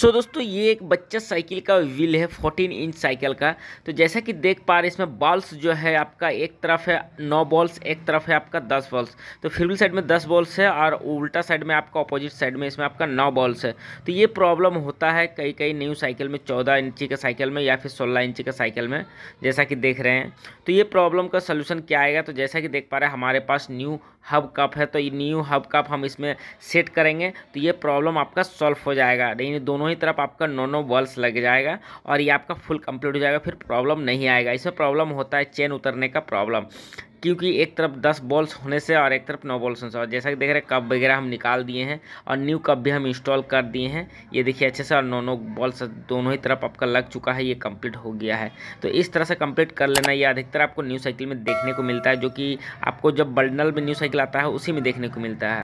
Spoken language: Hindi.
सो so, दोस्तों ये एक बच्चा साइकिल का व्हील है 14 इंच साइकिल का तो जैसा कि देख पा रहे इसमें बॉल्स जो है आपका एक तरफ है नौ बॉल्स एक तरफ है आपका दस बॉल्स तो फिल्म साइड में दस बॉल्स है और उल्टा साइड में आपका अपोजिट साइड में इसमें आपका नौ बॉल्स है तो ये प्रॉब्लम होता है कई कई न्यू साइकिल में चौदह इंची के साइकिल में या फिर सोलह इंची के साइकिल में जैसा कि देख रहे हैं तो ये प्रॉब्लम का सोल्यूशन क्या आएगा तो जैसा कि देख पा रहे हैं हमारे पास न्यू हब कप है तो ये न्यू हब कप हम इसमें सेट करेंगे तो ये प्रॉब्लम आपका सॉल्व हो जाएगा यानी दोनों दोनों ही तरफ आपका नो नो बॉल्स लग जाएगा और ये आपका फुल कंप्लीट हो जाएगा फिर प्रॉब्लम नहीं आएगा इसमें प्रॉब्लम होता है चेन उतरने का प्रॉब्लम क्योंकि एक तरफ दस बॉल्स होने से और एक तरफ नौ बॉल्स होने से और जैसा कि देख रहे हैं कप वगैरह हम निकाल दिए हैं और न्यू कप भी हम इंस्टॉल कर दिए हैं ये देखिए अच्छे से और नौ नौ बॉल्स दोनों ही तरफ आपका लग चुका है ये कंप्लीट हो गया है तो इस तरह से कंप्लीट कर लेना ये अधिकतर आपको न्यू साइकिल में देखने को मिलता है जो कि आपको जब बल्डनल में न्यू साइकिल आता है उसी में देखने को मिलता है